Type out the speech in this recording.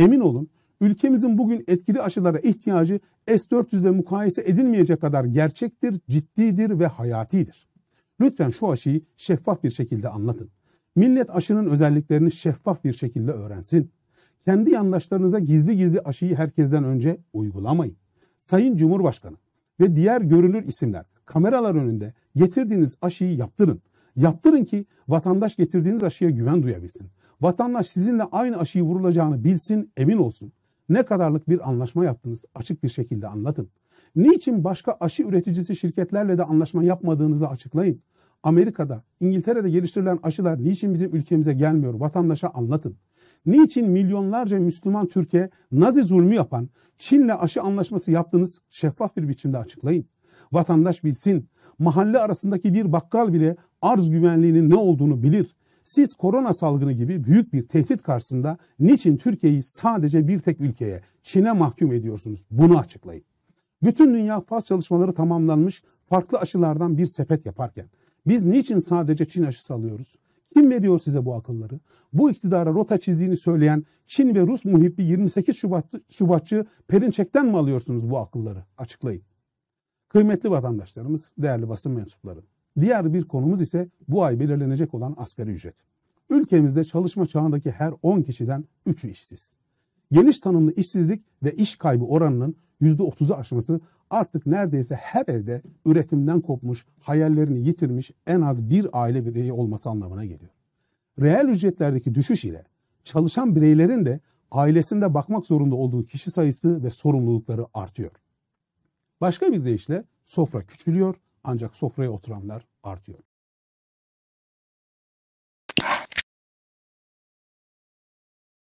Emin olun ülkemizin bugün etkili aşılara ihtiyacı S-400 ile mukayese edilmeyecek kadar gerçektir, ciddidir ve hayatidir. Lütfen şu aşıyı şeffaf bir şekilde anlatın. Millet aşının özelliklerini şeffaf bir şekilde öğrensin. Kendi yandaşlarınıza gizli gizli aşıyı herkesten önce uygulamayın. Sayın Cumhurbaşkanı ve diğer görünür isimler kameralar önünde getirdiğiniz aşıyı yaptırın. Yaptırın ki vatandaş getirdiğiniz aşıya güven duyabilsin. Vatandaş sizinle aynı aşıyı vurulacağını bilsin, emin olsun. Ne kadarlık bir anlaşma yaptınız açık bir şekilde anlatın. Niçin başka aşı üreticisi şirketlerle de anlaşma yapmadığınızı açıklayın. Amerika'da, İngiltere'de geliştirilen aşılar niçin bizim ülkemize gelmiyor vatandaşa anlatın. Niçin milyonlarca Müslüman Türkiye Nazi zulmü yapan Çin'le aşı anlaşması yaptığınız şeffaf bir biçimde açıklayın. Vatandaş bilsin mahalle arasındaki bir bakkal bile arz güvenliğinin ne olduğunu bilir. Siz korona salgını gibi büyük bir tehdit karşısında niçin Türkiye'yi sadece bir tek ülkeye, Çin'e mahkum ediyorsunuz? Bunu açıklayın. Bütün dünya faz çalışmaları tamamlanmış farklı aşılardan bir sepet yaparken biz niçin sadece Çin aşısı alıyoruz? Kim veriyor size bu akılları? Bu iktidara rota çizdiğini söyleyen Çin ve Rus muhibbi 28 Şubat, Şubatçı Perinçek'ten mi alıyorsunuz bu akılları? Açıklayın. Kıymetli vatandaşlarımız, değerli basın mensupları. Diğer bir konumuz ise bu ay belirlenecek olan asgari ücret. Ülkemizde çalışma çağındaki her 10 kişiden 3'ü işsiz. Geniş tanımlı işsizlik ve iş kaybı oranının %30'u aşması artık neredeyse her evde üretimden kopmuş, hayallerini yitirmiş en az bir aile bireyi olması anlamına geliyor. Reel ücretlerdeki düşüş ile çalışan bireylerin de ailesinde bakmak zorunda olduğu kişi sayısı ve sorumlulukları artıyor. Başka bir deyişle sofra küçülüyor ancak sofraya oturanlar artıyor.